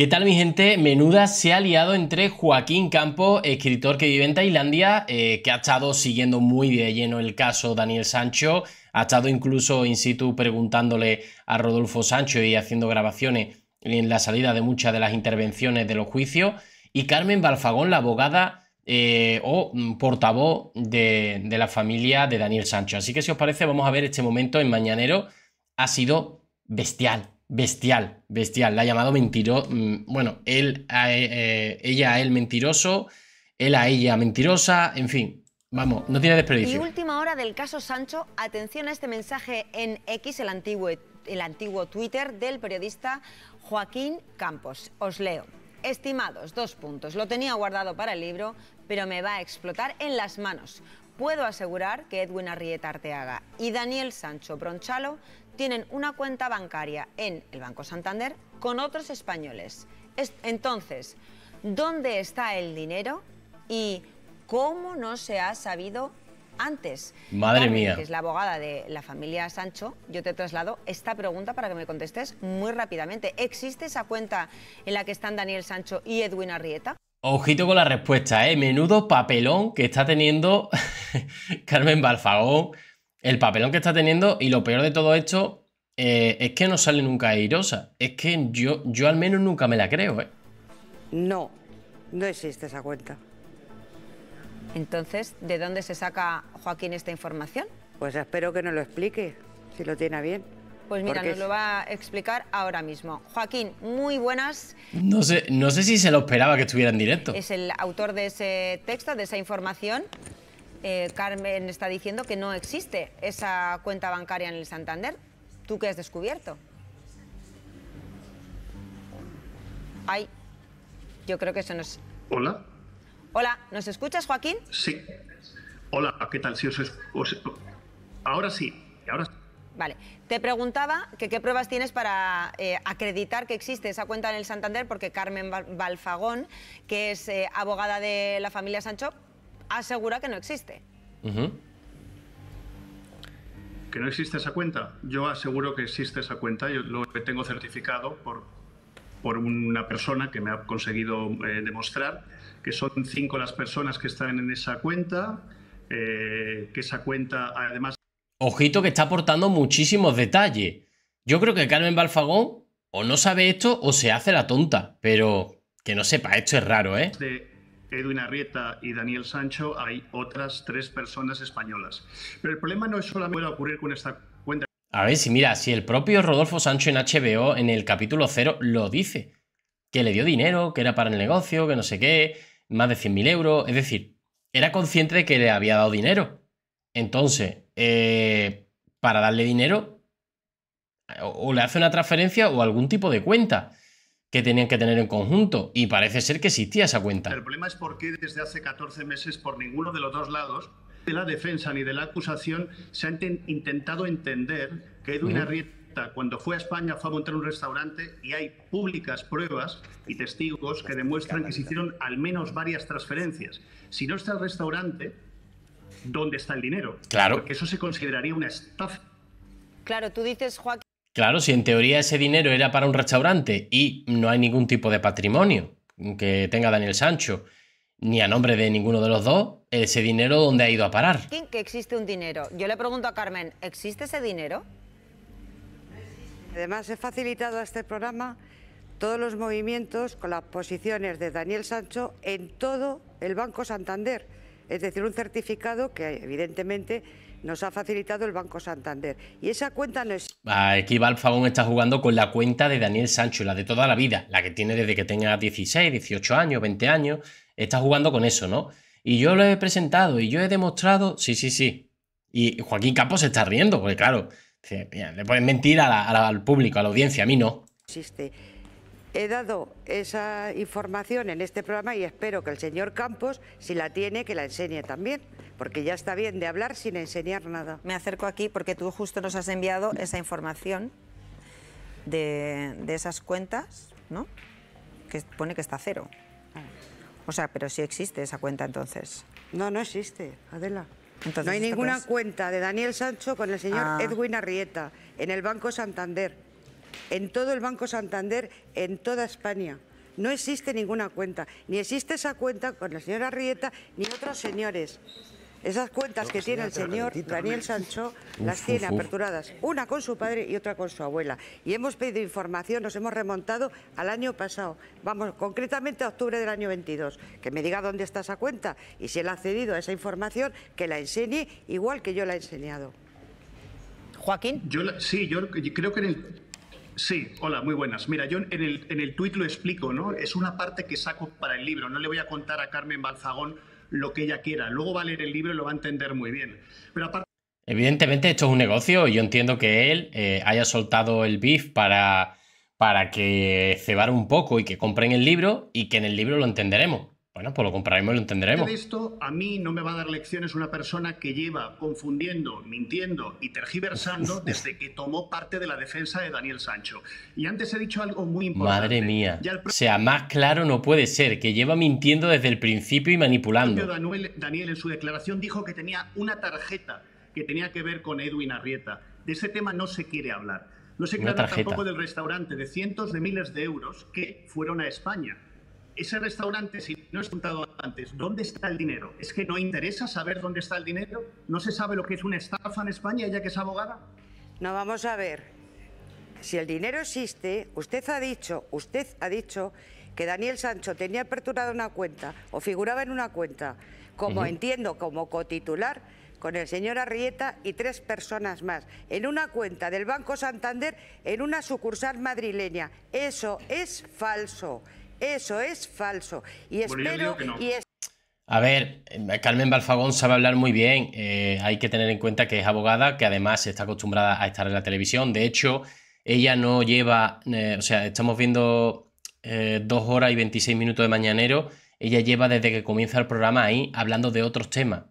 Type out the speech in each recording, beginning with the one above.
¿Qué tal mi gente? Menuda se ha liado entre Joaquín Campo, escritor que vive en Tailandia, eh, que ha estado siguiendo muy de lleno el caso Daniel Sancho, ha estado incluso in situ preguntándole a Rodolfo Sancho y haciendo grabaciones en la salida de muchas de las intervenciones de los juicios, y Carmen Balfagón, la abogada eh, o mm, portavoz de, de la familia de Daniel Sancho. Así que si os parece, vamos a ver este momento en Mañanero. Ha sido bestial bestial, bestial. La ha llamado mentiroso. Mm, bueno, él a, eh, eh, ella a él mentiroso, él a ella mentirosa, en fin. Vamos, no tiene desperdicio. Y última hora del caso Sancho. Atención a este mensaje en X, el antiguo, el antiguo Twitter del periodista Joaquín Campos. Os leo. Estimados, dos puntos. Lo tenía guardado para el libro, pero me va a explotar en las manos puedo asegurar que Edwin Arrieta Arteaga y Daniel Sancho Bronchalo tienen una cuenta bancaria en el Banco Santander con otros españoles. Entonces, ¿dónde está el dinero y cómo no se ha sabido antes. Madre mía. Que es la abogada de la familia Sancho, yo te traslado esta pregunta para que me contestes muy rápidamente. ¿Existe esa cuenta en la que están Daniel Sancho y Edwin Arrieta? Ojito con la respuesta, ¿eh? Menudo papelón que está teniendo Carmen Balfagón el papelón que está teniendo y lo peor de todo esto eh, es que no sale nunca Airosa. Es que yo, yo al menos nunca me la creo, ¿eh? No, no existe esa cuenta. Entonces, ¿de dónde se saca Joaquín esta información? Pues espero que nos lo explique, si lo tiene bien. Pues mira, nos lo va a explicar ahora mismo. Joaquín, muy buenas. No sé, no sé si se lo esperaba que estuviera en directo. Es el autor de ese texto, de esa información. Eh, Carmen está diciendo que no existe esa cuenta bancaria en el Santander. ¿Tú qué has descubierto? Ay, yo creo que eso no es... Hola. Hola, ¿nos escuchas, Joaquín? Sí. Hola, ¿qué tal? Si os, ahora sí, ahora Vale. Te preguntaba que qué pruebas tienes para eh, acreditar que existe esa cuenta en el Santander, porque Carmen Balfagón, que es eh, abogada de la familia Sancho, asegura que no existe. ¿Que no existe esa cuenta? Yo aseguro que existe esa cuenta. Yo lo tengo certificado por, por una persona que me ha conseguido eh, demostrar que son cinco las personas que están en esa cuenta, eh, que esa cuenta además... Ojito que está aportando muchísimos detalles. Yo creo que Carmen Balfagón o no sabe esto o se hace la tonta, pero que no sepa, esto es raro, ¿eh? Edwin Arrieta y Daniel Sancho, hay otras tres personas españolas. Pero el problema no es solamente ocurrir con esta cuenta. A ver, si mira, si el propio Rodolfo Sancho en HBO, en el capítulo 0, lo dice, que le dio dinero, que era para el negocio, que no sé qué, más de 100.000 euros, es decir, era consciente de que le había dado dinero. Entonces, eh, para darle dinero, o le hace una transferencia o algún tipo de cuenta que tenían que tener en conjunto y parece ser que existía esa cuenta. El problema es por desde hace 14 meses por ninguno de los dos lados de la defensa ni de la acusación se han intentado entender que Edwin Arrieta cuando fue a España fue a montar un restaurante y hay públicas pruebas y testigos que demuestran que se hicieron al menos varias transferencias. Si no está el restaurante, ¿dónde está el dinero? Claro. Porque eso se consideraría una estafa. Claro, tú dices, Joaquín. Claro, si en teoría ese dinero era para un restaurante y no hay ningún tipo de patrimonio que tenga Daniel Sancho, ni a nombre de ninguno de los dos, ese dinero dónde ha ido a parar. Que existe un dinero. Yo le pregunto a Carmen, ¿existe ese dinero? Además, he facilitado a este programa todos los movimientos con las posiciones de Daniel Sancho en todo el Banco Santander. Es decir, un certificado que evidentemente nos ha facilitado el Banco Santander. Y esa cuenta no es... Aquí ah, está jugando con la cuenta de Daniel Sancho, la de toda la vida, la que tiene desde que tenga 16, 18 años, 20 años, está jugando con eso, ¿no? Y yo lo he presentado y yo he demostrado, sí, sí, sí. Y Joaquín Campos se está riendo, porque claro, le pueden mentir al público, a la audiencia, a mí no. He dado esa información en este programa y espero que el señor Campos, si la tiene, que la enseñe también porque ya está bien de hablar sin enseñar nada. Me acerco aquí porque tú justo nos has enviado esa información de, esas cuentas, ¿no? Que pone que está cero. Ah. O sea, pero si existe esa cuenta entonces. No, no existe, Adela. no hay ninguna cuenta de Daniel Sancho con el señor ah. Edwin Arrieta en el Banco Santander, en todo el Banco Santander, en toda España. No existe ninguna cuenta, ni existe esa cuenta con el señor Arrieta ni otros señores. Esas cuentas que tiene el señor Daniel Sancho las tiene aperturadas, una con su padre y otra con su abuela. Y hemos pedido información, nos hemos remontado al año pasado, vamos, concretamente a octubre del año 22, que me diga dónde está esa cuenta y si él ha accedido a esa información, que la enseñe igual que yo la he enseñado. Joaquín. Yo sí, yo creo que en el, Sí, hola, muy buenas. Mira, yo en el, en el tuit lo explico, ¿no? Es una parte que saco para el libro. No le voy a contar a Carmen Balzagón lo que ella quiera. Luego va a leer el libro y lo va a entender muy bien. Pero aparte... Evidentemente esto es un negocio y yo entiendo que él eh, haya soltado el BIF para, para que cebar un poco y que compren el libro y que en el libro lo entenderemos. Bueno, pues lo compraremos y lo entenderemos. esto, a mí no me va a dar lecciones una persona que lleva confundiendo, mintiendo y tergiversando desde que tomó parte de la defensa de Daniel Sancho. Y antes he dicho algo muy importante. Madre mía. sea, más claro no puede ser, que lleva mintiendo desde el principio y manipulando. Daniel, Daniel en su declaración dijo que tenía una tarjeta que tenía que ver con Edwin Arrieta. De ese tema no se quiere hablar. No se quiere hablar tampoco del restaurante de cientos de miles de euros que fueron a España ese restaurante, si no he contado antes, ¿dónde está el dinero? ¿Es que no interesa saber dónde está el dinero? ¿No se sabe lo que es una estafa en España, ya que es abogada? No, vamos a ver. Si el dinero existe, usted ha dicho, usted ha dicho que Daniel Sancho tenía aperturada una cuenta o figuraba en una cuenta, como entiendo, como cotitular con el señor Arrieta y tres personas más, en una cuenta del Banco Santander en una sucursal madrileña. Eso es falso. Eso es falso. Y espero... A ver, eh, Carmen Balfagón sabe hablar muy bien. Eh, hay que tener en cuenta que es abogada, que además está acostumbrada a estar en la televisión. De hecho, ella no lleva, eh, o sea, estamos viendo dos horas y 26 minutos de mañanero. Ella lleva desde que comienza el programa ahí hablando de otros temas.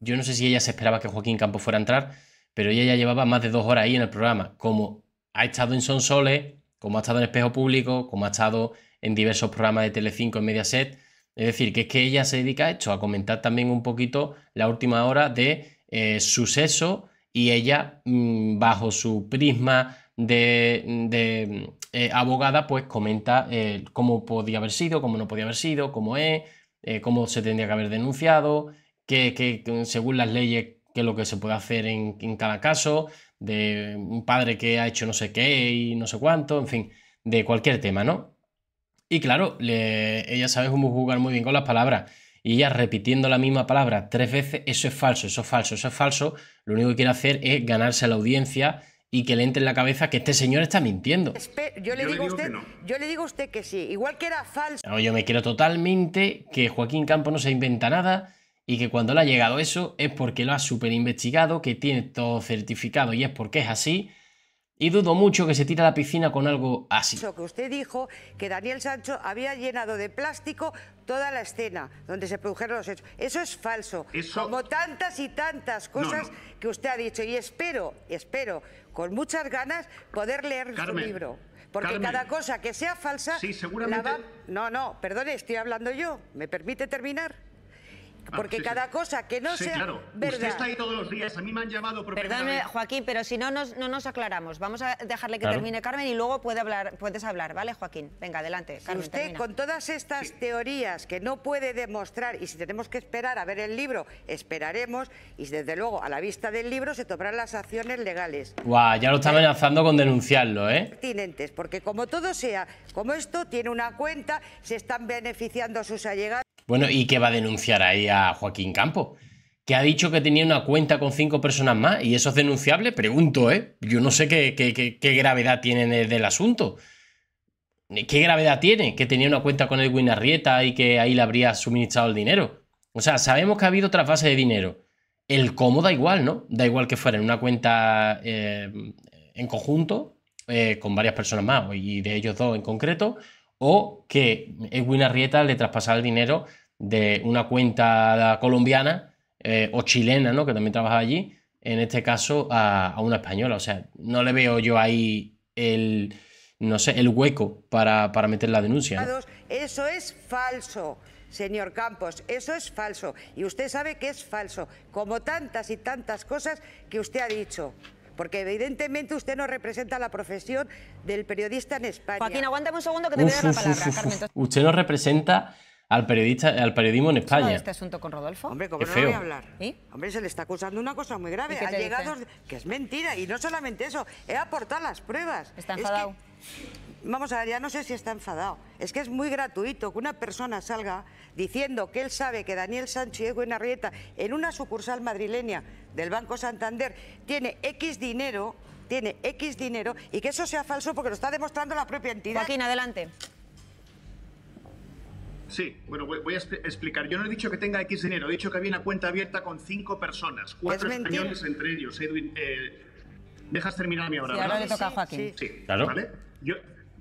Yo no sé si ella se esperaba que Joaquín Campos fuera a entrar, pero ella ya llevaba más de dos horas ahí en el programa. Como ha estado en Sonsoles, como ha estado en Espejo Público, como ha estado en diversos programas de Telecinco, en Mediaset. Es decir, que es que ella se dedica a esto, a comentar también un poquito la última hora de eh, suceso y ella, mm, bajo su prisma de, eh, abogada, pues comenta eh, cómo podía haber sido, cómo no podía haber sido, cómo es, cómo se tendría que haber denunciado, que, según las leyes, qué es lo que se puede hacer en cada caso, de un padre que ha hecho no sé qué y no sé cuánto, en fin, de cualquier tema, ¿no? Y claro, ella sabe cómo jugar muy bien con las palabras. Y ella repitiendo la misma palabra tres veces, eso es falso, eso es falso, eso es falso. Lo único que quiere hacer es ganarse a la audiencia y que le entre en la cabeza que este señor está mintiendo. Yo le, digo, usted, a usted que sí, igual que era falso. No, yo me quiero totalmente que Joaquín Campo no se inventa nada y que cuando le ha llegado eso es porque lo ha investigado, que tiene todo certificado y es porque es así y dudo mucho que se tire a la piscina con algo así. Eso que usted dijo que Daniel Sancho había llenado de plástico toda la escena donde se produjeron los hechos. Eso es falso. Como tantas y tantas cosas que usted ha dicho. Y espero, espero, con muchas ganas, poder leer su libro. Porque cada cosa que sea falsa... Sí, seguramente... No, no, perdone, estoy hablando yo. ¿Me permite terminar? Ah, porque cada cosa que no sí, sea claro. Usted está ahí todos los días, a mí me han llamado... Por Perdón, Joaquín, pero si no nos, no nos aclaramos. Vamos a dejarle que termine Carmen y luego puede hablar, puedes hablar, ¿vale, Joaquín? Venga, adelante, Usted, con todas estas teorías que no puede demostrar, y si tenemos que esperar a ver el libro, esperaremos, y desde luego, a la vista del libro, se tomarán las acciones legales. Guau, ya lo está eh, amenazando con denunciarlo, ¿eh? Pertinentes, porque como todo sea, como esto, tiene una cuenta, se están beneficiando sus allegados... Bueno, ¿y qué va a denunciar ahí a Joaquín Campo? Que ha dicho que tenía una cuenta con cinco personas más y eso es denunciable, pregunto, ¿eh? Yo no sé qué, gravedad tiene del asunto. ¿Qué gravedad tiene que tenía una cuenta con Edwin Arrieta y que ahí le habría suministrado el dinero? O sea, sabemos que ha habido fase de dinero. El cómo da igual, ¿no? Da igual que fuera en una cuenta eh, en conjunto, eh, con varias personas más y de ellos dos en concreto, o que Edwin Arrieta le traspasar el dinero de una cuenta colombiana eh, o chilena, ¿no? que también trabaja allí, en este caso a, una española. O sea, no le veo yo ahí el, no sé, el hueco para, meter la denuncia. Eso es falso. Señor Campos, eso es falso y usted sabe que es falso, como tantas y tantas cosas que usted ha dicho porque evidentemente usted no representa la profesión del periodista en España. Joaquín, aguántame un segundo que te voy a dar la palabra, Carmen. Usted no representa al periodista, al periodismo en España. este asunto con Rodolfo? Hombre, ¿cómo no voy a hablar? Hombre, se le está acusando una cosa muy grave. Ha llegado... Que es mentira. Y no solamente eso, he aportado las pruebas. Está enfadado vamos a ver, ya no sé si está enfadado. Es que es muy gratuito que una persona salga diciendo que él sabe que Daniel Sánchez y Arrieta en una sucursal madrileña del Banco Santander tiene X dinero, tiene X dinero y que eso sea falso porque lo está demostrando la propia entidad. Joaquín, adelante. Sí, bueno, voy a explicar. Yo no he dicho que tenga X dinero, he dicho que había una cuenta abierta con cinco personas, cuatro españoles entre ellos. Edwin, eh, dejas terminar mi obra. ahora le toca a Joaquín. Sí, claro. ¿Vale? Yo,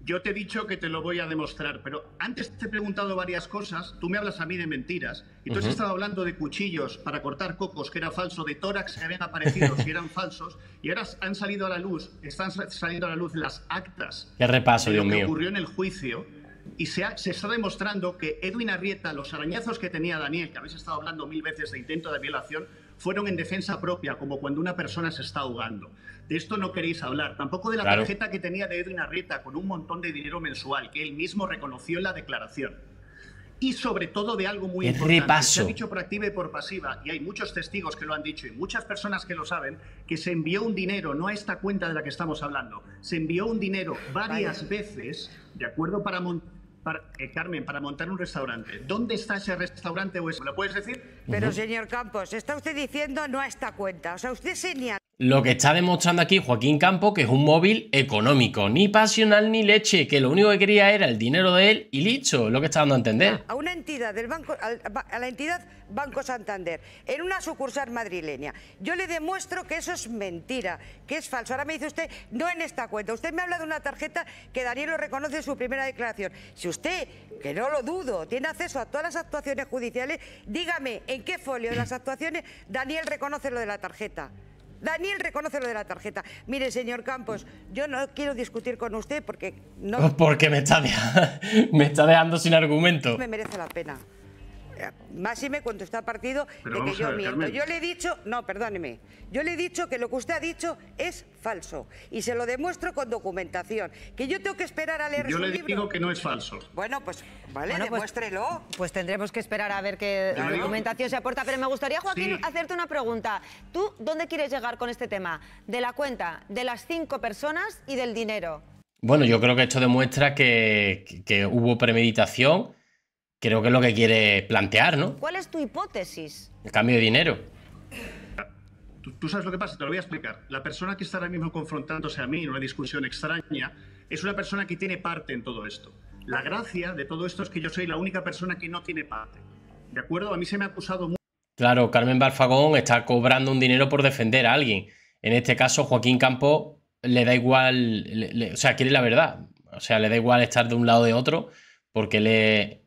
yo te he dicho que te lo voy a demostrar, pero antes te he preguntado varias cosas. Tú me hablas a mí de mentiras. Y tú has estado hablando de cuchillos para cortar cocos, que era falso, de tórax que habían aparecido, que eran falsos. Y ahora han salido a la luz, están saliendo a la luz las actas. Qué repaso, de lo que ocurrió en el juicio. Y se, se, está demostrando que Edwin Arrieta, los arañazos que tenía Daniel, que habéis estado hablando mil veces de intento de violación, fueron en defensa propia, como cuando una persona se está ahogando. De esto no queréis hablar. Tampoco de la tarjeta que tenía de Edwin Arrieta con un montón de dinero mensual, que él mismo reconoció en la declaración. Y sobre todo de algo muy importante. Se ha dicho por activa y por pasiva, y hay muchos testigos que lo han dicho y muchas personas que lo saben, que se envió un dinero, no a esta cuenta de la que estamos hablando, se envió un dinero varias veces, ¿de acuerdo? Para montar eh, Carmen, para montar un restaurante. ¿Dónde está ese restaurante o eso? ¿Me lo puedes decir? Pero, señor Campos, está usted diciendo no a esta cuenta. O sea, usted señala. Lo que está demostrando aquí Joaquín Campo que es un móvil económico, ni pasional ni leche, que lo único que quería era el dinero de él y listo, lo que está dando a entender. A una entidad del banco, a la entidad Banco Santander, en una sucursal madrileña. Yo le demuestro que eso es mentira, que es falso. Ahora me dice usted, no en esta cuenta. Usted me habla de una tarjeta que Daniel lo reconoce en su primera declaración. Si usted, que no lo dudo, tiene acceso a todas las actuaciones judiciales, dígame en qué folio de las actuaciones Daniel reconoce lo de la tarjeta. Daniel reconoce lo de la tarjeta. Mire, señor Campos, yo no quiero discutir con usted porque no... Porque me está, me está dejando sin argumento. Me merece la pena. Máxime cuando está partido de que yo miento. Yo le he dicho, no, perdóneme, yo le he dicho que lo que usted ha dicho es falso y se lo demuestro con documentación. Que yo tengo que esperar a leer yo le digo que no es falso. Bueno, pues vale, pues, demuéstrelo. Pues, tendremos que esperar a ver qué documentación se aporta. Pero me gustaría, Joaquín, hacerte una pregunta. ¿Tú dónde quieres llegar con este tema? ¿De la cuenta, de las cinco personas y del dinero? Bueno, yo creo que esto demuestra que hubo premeditación Creo que es lo que quiere plantear, ¿no? ¿Cuál es tu hipótesis? El cambio de dinero. Tú, sabes lo que pasa, te lo voy a explicar. La persona que está ahora mismo confrontándose a mí en una discusión extraña es una persona que tiene parte en todo esto. La gracia de todo esto es que yo soy la única persona que no tiene parte. ¿De acuerdo? A mí se me ha acusado mucho. Claro, Carmen Barfagón está cobrando un dinero por defender a alguien. En este caso, Joaquín Campo le da igual, o sea, quiere la verdad. O sea, le da igual estar de un lado o de otro porque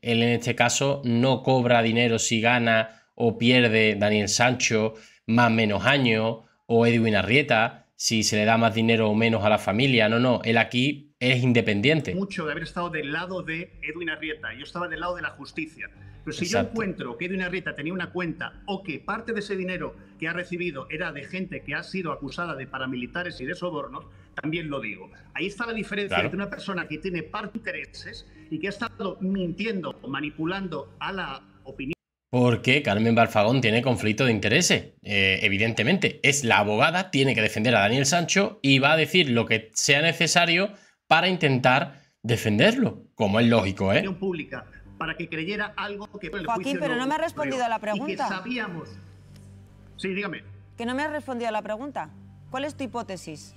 él, en este caso no cobra dinero si gana o pierde Daniel Sancho más menos años o Edwin Arrieta, si se le da más dinero o menos a la familia. No, no, él aquí es independiente. Mucho de haber estado del lado de Edwin Arrieta, yo estaba del lado de la justicia. Pero si yo encuentro que Edwin Arrieta tenía una cuenta o que parte de ese dinero que ha recibido era de gente que ha sido acusada de paramilitares y de sobornos, también lo digo. Ahí está la diferencia entre una persona que tiene par intereses y que ha estado mintiendo o manipulando a la opinión. Porque Carmen Barfagón tiene conflicto de intereses, eh, evidentemente. Es la abogada, tiene que defender a Daniel Sancho y va a decir lo que sea necesario para intentar defenderlo, como es lógico, ¿eh? Pública, para que creyera algo que Joaquín, pero no, me ha respondido a la pregunta. sabíamos. Sí, dígame. Que no me ha respondido a la pregunta. ¿Cuál es tu hipótesis?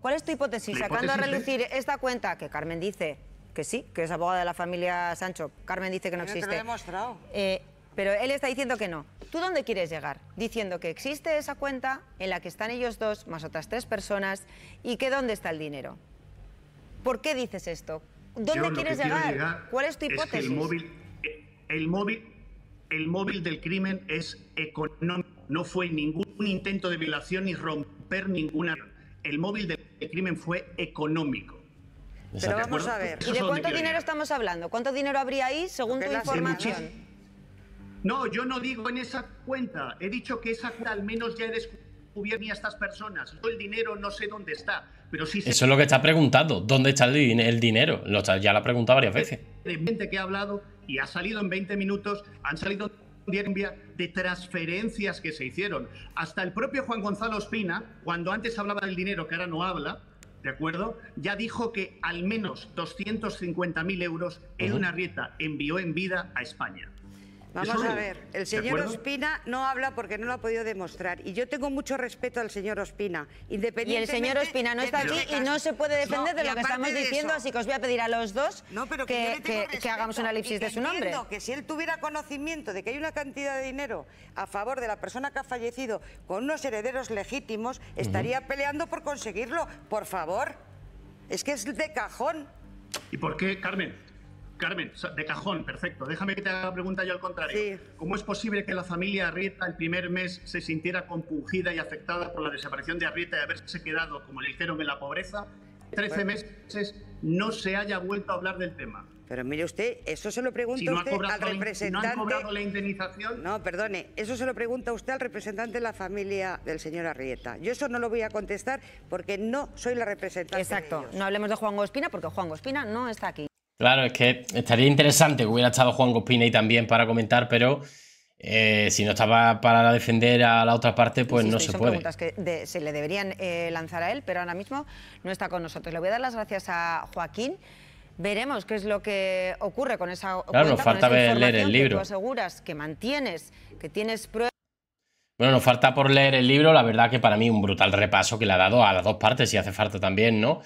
¿Cuál es tu hipótesis? Sacando a relucir esta cuenta que Carmen dice que sí, que es abogada de la familia Sancho. Carmen dice que no existe. Eh, pero él está diciendo que no. ¿Tú dónde quieres llegar? Diciendo que existe esa cuenta en la que están ellos dos más otras tres personas y que dónde está el dinero. ¿Por qué dices esto? ¿Dónde quieres llegar? ¿Cuál es tu hipótesis? Eh, el móvil del crimen es económico. No fue ningún intento de violación ni romper ninguna el móvil del crimen fue económico. Pero vamos a ver, ¿y de cuánto dinero estamos hablando? ¿Cuánto dinero habría ahí según tu información? No, yo no digo en esa cuenta. He dicho que esa cuenta al menos ya he descubierto a estas personas. el dinero no sé dónde está. Pero sí Eso es lo que está preguntando. ¿Dónde está el, dinero? ya lo ha preguntado varias veces. De gente que ha hablado y ha salido en 20 minutos, han salido de transferencias que se hicieron. Hasta el propio Juan Gonzalo Espina, cuando antes hablaba del dinero, que ahora no habla, ¿de acuerdo? Ya dijo que al menos 250.000 euros en una rieta envió en vida a España. Vamos a ver, el señor Ospina no habla porque no lo ha podido demostrar. Y yo tengo mucho respeto al señor Ospina. Independientemente y el señor Ospina no está aquí y no se puede defender de lo que estamos diciendo, así que os voy a pedir a los dos que, hagamos una elipsis de su nombre. Que si él tuviera conocimiento de que hay una cantidad de dinero a favor de la persona que ha fallecido con unos herederos legítimos, estaría peleando por conseguirlo. Por favor, es que es de cajón. ¿Y por qué, Carmen? Carmen, de cajón, perfecto. Déjame que te haga la pregunta yo al contrario. ¿Cómo es posible que la familia Arrieta el primer mes se sintiera compungida y afectada por la desaparición de Arrieta y haberse quedado, como le dijeron, en la pobreza? Trece meses no se haya vuelto a hablar del tema. Pero mire usted, eso se lo pregunta usted al representante. si ¿No cobrado la indemnización? No, perdone, eso se lo pregunta usted al representante de la familia del señor Arrieta. Yo eso no lo voy a contestar porque no soy la representante. Exacto, no hablemos de Juan Gospina porque Juan Gospina no está aquí. Claro, es que estaría interesante que hubiera estado Juan ahí también para comentar, pero eh, si no estaba para defender a la otra parte, pues no se son puede. preguntas que se le deberían eh, lanzar a él, pero ahora mismo no está con nosotros. Le voy a dar las gracias a Joaquín. Veremos qué es lo que ocurre con esa. Claro, cuenta, nos falta ver, leer el libro. Que aseguras que mantienes, que tienes pruebas. Bueno, nos falta por leer el libro. La verdad que para mí un brutal repaso que le ha dado a las dos partes, y hace falta también, ¿no?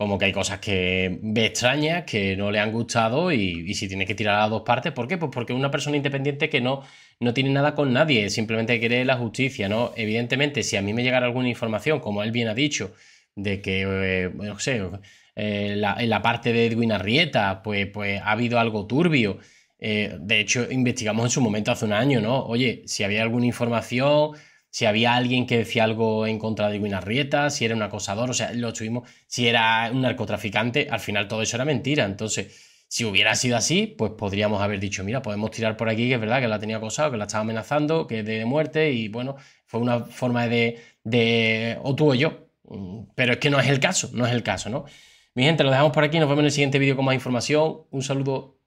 como que hay cosas que ve extrañas, que no le han gustado y, si tiene que tirar a dos partes, ¿por qué? Pues porque es una persona independiente que no, no tiene nada con nadie, simplemente quiere la justicia, ¿no? Evidentemente, si a mí me llegara alguna información, como él bien ha dicho, de que, eh, no sé, eh, en la parte de Edwin Arrieta, pues, pues ha habido algo turbio. Eh, de hecho, investigamos en su momento hace un año, ¿no? Oye, si había alguna información si había alguien que decía algo en contra de Edwin si era un acosador, o sea, lo tuvimos... si era un narcotraficante, al final todo eso era mentira. Entonces, si hubiera sido así, pues podríamos haber dicho, mira, podemos tirar por aquí, que es verdad que la tenía acosado, que la estaba amenazando, que de muerte, y bueno, fue una forma de, de o tú o yo. Mm, pero es que no es el caso, no es el caso, ¿no? Mi gente, lo dejamos por aquí, nos vemos en el siguiente vídeo con más información. Un saludo